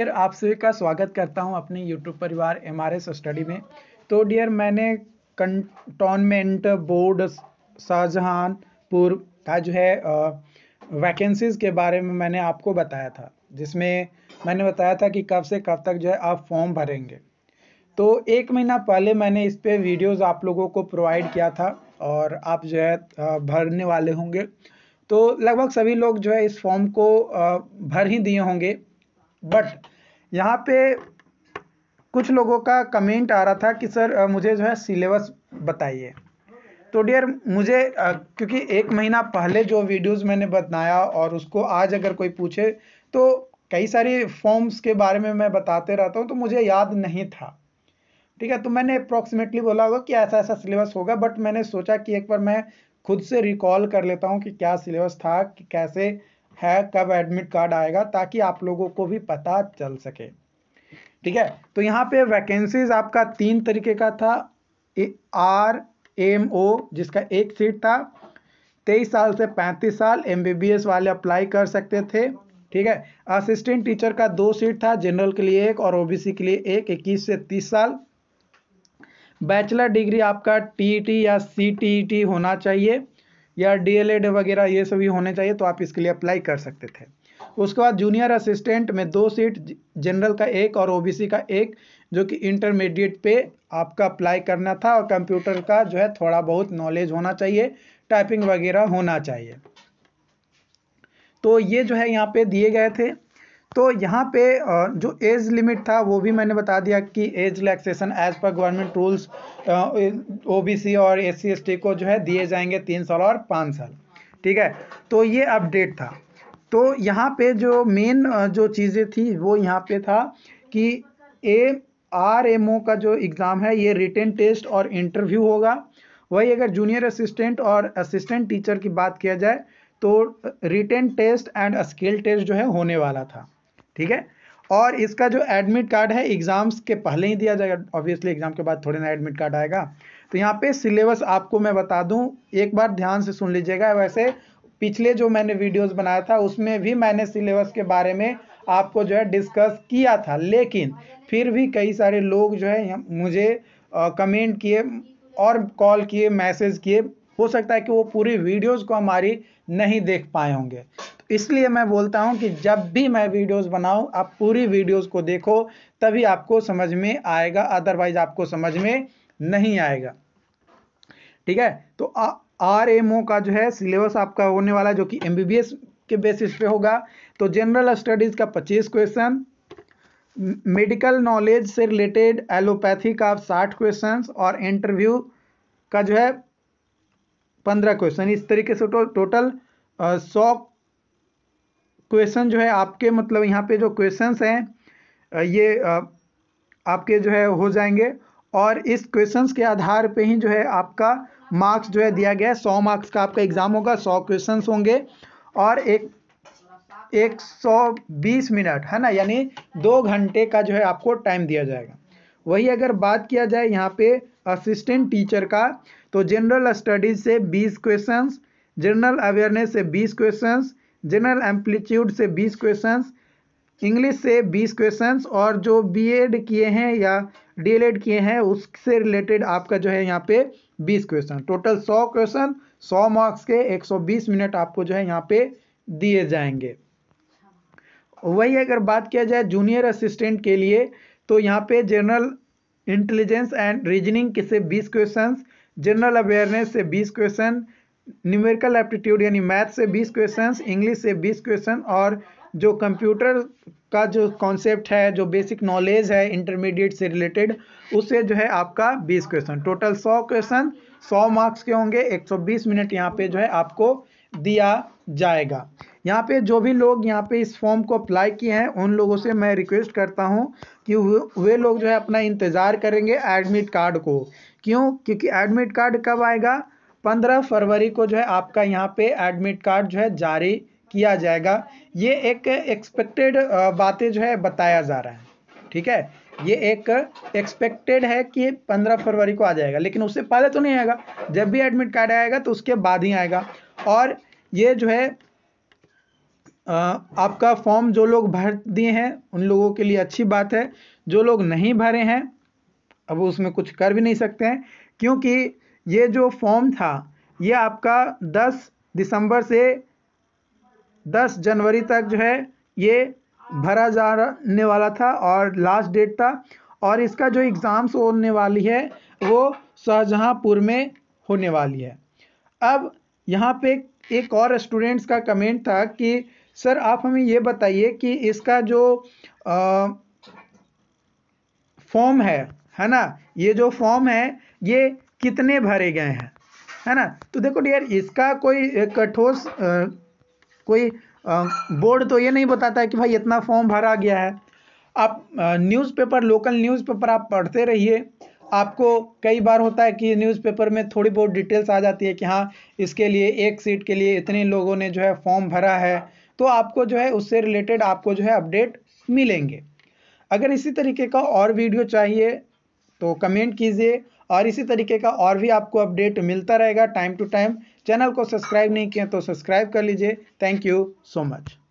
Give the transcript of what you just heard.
dear आप सभी का स्वागत करता हूं अपने यूट्यूब परिवार एम आर एस स्टडी में तो डियर मैंने कंटोनमेंट बोर्ड शाहजहानपुर का जो है वैकेंसीज़ के बारे में मैंने आपको बताया था जिसमें मैंने बताया था कि कब से कब तक जो है आप फॉर्म भरेंगे तो एक महीना पहले मैंने इस पर वीडियोज़ आप लोगों को प्रोवाइड किया था और आप जो है भरने वाले होंगे तो लगभग सभी लोग जो है इस फॉर्म को भर ही दिए होंगे बट यहाँ पे कुछ लोगों का कमेंट आ रहा था कि सर मुझे जो है सिलेबस बताइए तो डियर मुझे क्योंकि एक महीना पहले जो वीडियोस मैंने बताया और उसको आज अगर कोई पूछे तो कई सारी फॉर्म्स के बारे में मैं बताते रहता हूँ तो मुझे याद नहीं था ठीक है तो मैंने अप्रॉक्सीमेटली बोला होगा कि ऐसा ऐसा सिलेबस होगा बट मैंने सोचा कि एक बार मैं खुद से रिकॉल कर लेता हूँ कि क्या सिलेबस था कि कैसे है कब एडमिट कार्ड आएगा ताकि आप लोगों को भी पता चल सके ठीक है तो यहाँ पे वैकेंसीज आपका तीन तरीके का था आर एम ओ जिसका एक सीट था तेईस साल से पैंतीस साल एम वाले अप्लाई कर सकते थे ठीक है असिस्टेंट टीचर का दो सीट था जनरल के लिए एक और ओबीसी के लिए एक इक्कीस से तीस साल बैचलर डिग्री आपका टी e या सी e होना चाहिए या डीएलएड वगैरह ये सभी होने चाहिए तो आप इसके लिए अप्लाई कर सकते थे उसके बाद जूनियर असिस्टेंट में दो सीट जनरल का एक और ओबीसी का एक जो कि इंटरमीडिएट पे आपका अप्लाई करना था और कंप्यूटर का जो है थोड़ा बहुत नॉलेज होना चाहिए टाइपिंग वगैरह होना चाहिए तो ये जो है यहाँ पे दिए गए थे तो यहाँ पे जो एज लिमिट था वो भी मैंने बता दिया कि एज रिलैक्सेशन एज पर गवर्नमेंट रूल्स ओबीसी और एस सी को जो है दिए जाएंगे तीन साल और पाँच साल ठीक है तो ये अपडेट था तो यहाँ पे जो मेन जो चीज़ें थी वो यहाँ पे था कि ए आर एम ओ का जो एग्ज़ाम है ये रिटर्न टेस्ट और इंटरव्यू होगा वही अगर जूनियर असिस्टेंट और असिस्टेंट टीचर की बात किया जाए तो written test and skill test जो है होने वाला था ठीक है और इसका जो एडमिट कार्ड है एग्ज़ाम्स के पहले ही दिया जाएगा ऑब्वियसली एग्ज़ाम के बाद थोड़े ना एडमिट कार्ड आएगा तो यहाँ पे सिलेबस आपको मैं बता दूँ एक बार ध्यान से सुन लीजिएगा वैसे पिछले जो मैंने वीडियोस बनाया था उसमें भी मैंने सिलेबस के बारे में आपको जो है डिस्कस किया था लेकिन फिर भी कई सारे लोग जो है मुझे कमेंट किए और कॉल किए मैसेज किए हो सकता है कि वो पूरी वीडियोज़ को हमारी नहीं देख पाए होंगे इसलिए मैं बोलता हूँ कि जब भी मैं वीडियोस बनाऊँ आप पूरी वीडियोस को देखो तभी आपको समझ में आएगा अदरवाइज आपको समझ में नहीं आएगा ठीक है तो आर एम ओ का जो है सिलेबस आपका होने वाला जो कि एम बी बी एस के बेसिस पे होगा तो जनरल स्टडीज़ का पच्चीस क्वेश्चन मेडिकल नॉलेज से रिलेटेड एलोपैथी का साठ क्वेश्चन और इंटरव्यू का जो है पंद्रह क्वेश्चन इस तरीके से टो, टोटल सौ क्वेश्चन जो है आपके मतलब यहाँ पे जो क्वेश्चंस हैं ये आपके जो है हो जाएंगे और इस क्वेश्चंस के आधार पे ही जो है आपका मार्क्स जो है दिया गया है सौ मार्क्स का आपका एग्ज़ाम होगा सौ क्वेश्चंस होंगे और एक एक सौ बीस मिनट है ना यानी दो घंटे का जो है आपको टाइम दिया जाएगा वही अगर बात किया जाए यहाँ पे असिस्टेंट टीचर का तो जनरल स्टडीज से बीस क्वेश्चंस जनरल अवेयरनेस से बीस क्वेश्चंस जनरल एम्पलीट्यूड से बीस क्वेश्चन इंग्लिश से बीस क्वेश्चन और जो बी एड किए हैं या डी एल एड किए हैं उससे रिलेटेड आपका जो है यहाँ पे बीस क्वेश्चन टोटल सौ क्वेश्चन सौ मार्क्स के एक सौ बीस मिनट आपको जो है यहाँ पे दिए जाएंगे वही अगर बात किया जाए जूनियर असिस्टेंट के लिए तो यहाँ पे जनरल इंटेलिजेंस एंड रीजनिंग के से बीस क्वेश्चन जनरल अवेयरनेस से बीस क्वेश्चन न्यूमेरिकल एप्टीट्यूड यानी मैथ से बीस क्वेश्चन इंग्लिश से बीस क्वेश्चन और जो कंप्यूटर का जो कॉन्सेप्ट है जो बेसिक नॉलेज है इंटरमीडिएट से रिलेटेड उससे जो है आपका बीस क्वेश्चन टोटल सौ क्वेश्चन सौ मार्क्स के होंगे एक सौ बीस मिनट यहाँ पे जो है आपको दिया जाएगा यहाँ पे जो भी लोग यहाँ पे इस फॉर्म को अप्लाई किए हैं उन लोगों से मैं रिक्वेस्ट करता हूँ कि वे लोग जो है अपना इंतज़ार करेंगे एडमिट कार्ड को क्यों क्योंकि एडमिट कार्ड कब आएगा पंद्रह फरवरी को जो है आपका यहाँ पे एडमिट कार्ड जो है जारी किया जाएगा ये एक एक्सपेक्टेड बातें जो है बताया जा रहा है ठीक है ये एक एक्सपेक्टेड है कि पंद्रह फरवरी को आ जाएगा लेकिन उससे पहले तो नहीं आएगा जब भी एडमिट कार्ड आएगा तो उसके बाद ही आएगा और ये जो है आपका फॉर्म जो लोग भर दिए हैं उन लोगों के लिए अच्छी बात है जो लोग नहीं भरे हैं अब उसमें कुछ कर भी नहीं सकते हैं क्योंकि ये जो फॉर्म था ये आपका 10 दिसंबर से 10 जनवरी तक जो है ये भरा जाने वाला था और लास्ट डेट था और इसका जो एग्ज़ाम्स होने वाली है वो शाहजहाँपुर में होने वाली है अब यहाँ पे एक और स्टूडेंट्स का कमेंट था कि सर आप हमें ये बताइए कि इसका जो फॉर्म है है ना ये जो फॉर्म है ये कितने भरे गए हैं है ना तो देखो डियर इसका कोई एक ठोस कोई बोर्ड तो ये नहीं बताता है कि भाई इतना फॉर्म भरा गया है आप न्यूज़पेपर लोकल न्यूज़पेपर आप पढ़ते रहिए आपको कई बार होता है कि न्यूज़पेपर में थोड़ी बहुत डिटेल्स आ जाती है कि हाँ इसके लिए एक सीट के लिए इतने लोगों ने जो है फॉर्म भरा है तो आपको जो है उससे रिलेटेड आपको जो है अपडेट मिलेंगे अगर इसी तरीके का और वीडियो चाहिए तो कमेंट कीजिए और इसी तरीके का और भी आपको अपडेट मिलता रहेगा टाइम टू टाइम चैनल को सब्सक्राइब नहीं किया तो सब्सक्राइब कर लीजिए थैंक यू सो मच